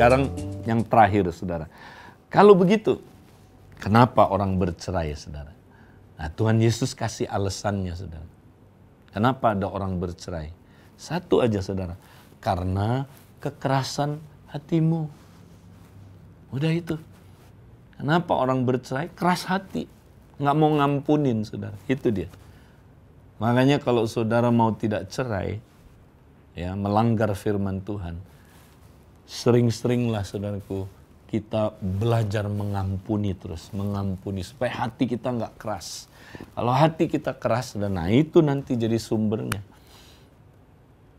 Sekarang yang terakhir, saudara. Kalau begitu, kenapa orang bercerai, saudara? Nah, Tuhan Yesus kasih alasannya, saudara. Kenapa ada orang bercerai? Satu aja, saudara. Karena kekerasan hatimu. Udah itu. Kenapa orang bercerai? Keras hati. Nggak mau ngampunin, saudara. Itu dia. Makanya kalau saudara mau tidak cerai, ya melanggar firman Tuhan, sering-seringlah saudaraku kita belajar mengampuni terus, mengampuni supaya hati kita nggak keras. Kalau hati kita keras, dan nah itu nanti jadi sumbernya.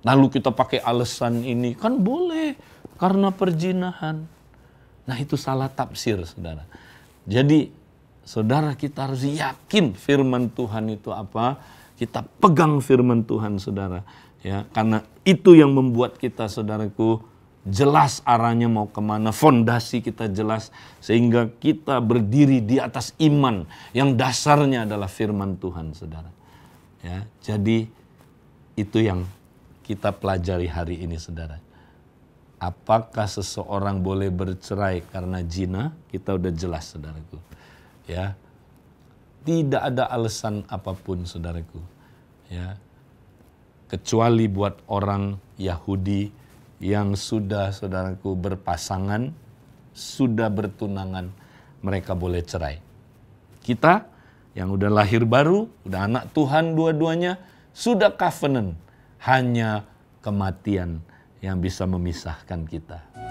Lalu kita pakai alasan ini, kan boleh karena perjinahan. Nah itu salah tafsir saudara. Jadi saudara kita harus yakin firman Tuhan itu apa. Kita pegang firman Tuhan saudara. ya Karena itu yang membuat kita saudaraku jelas arahnya mau kemana, fondasi kita jelas, sehingga kita berdiri di atas iman yang dasarnya adalah firman Tuhan, saudara. Ya, jadi itu yang kita pelajari hari ini, saudara. Apakah seseorang boleh bercerai karena jina? Kita udah jelas, saudaraku. Ya, tidak ada alasan apapun, saudaraku. Ya, kecuali buat orang Yahudi yang sudah saudaraku berpasangan, sudah bertunangan, mereka boleh cerai. Kita yang udah lahir baru, udah anak Tuhan dua-duanya, sudah covenant, hanya kematian yang bisa memisahkan kita.